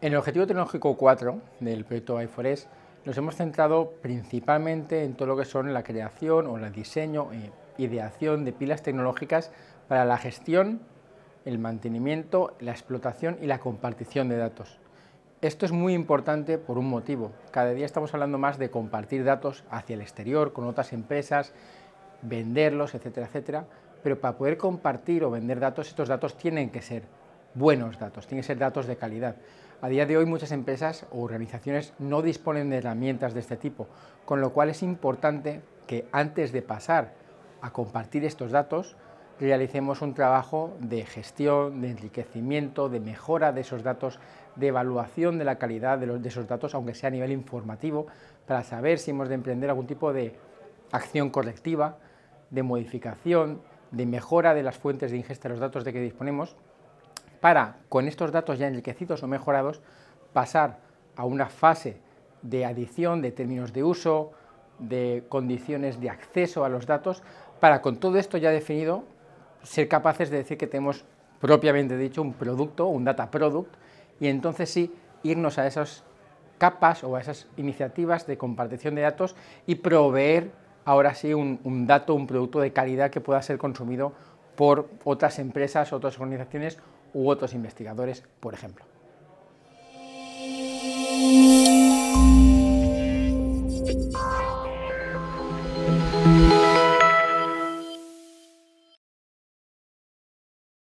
En el objetivo tecnológico 4 del proyecto iForest nos hemos centrado principalmente en todo lo que son la creación o el diseño e ideación de pilas tecnológicas para la gestión, el mantenimiento, la explotación y la compartición de datos. Esto es muy importante por un motivo. Cada día estamos hablando más de compartir datos hacia el exterior, con otras empresas, venderlos, etcétera, etcétera. Pero para poder compartir o vender datos, estos datos tienen que ser buenos datos, tienen que ser datos de calidad. A día de hoy muchas empresas o organizaciones no disponen de herramientas de este tipo, con lo cual es importante que antes de pasar a compartir estos datos, realicemos un trabajo de gestión, de enriquecimiento, de mejora de esos datos, de evaluación de la calidad de, esos datos, aunque sea a nivel informativo, para saber si hemos de emprender algún tipo de acción colectiva de modificación, de mejora de las fuentes de ingesta de los datos de que disponemos para, con estos datos ya enriquecidos o mejorados, pasar a una fase de adición de términos de uso, de condiciones de acceso a los datos, para con todo esto ya definido ser capaces de decir que tenemos propiamente dicho un producto, un data product, y entonces sí irnos a esas capas o a esas iniciativas de compartición de datos y proveer ahora sí un, dato, un producto de calidad que pueda ser consumido por otras empresas, otras organizaciones u otros investigadores, por ejemplo.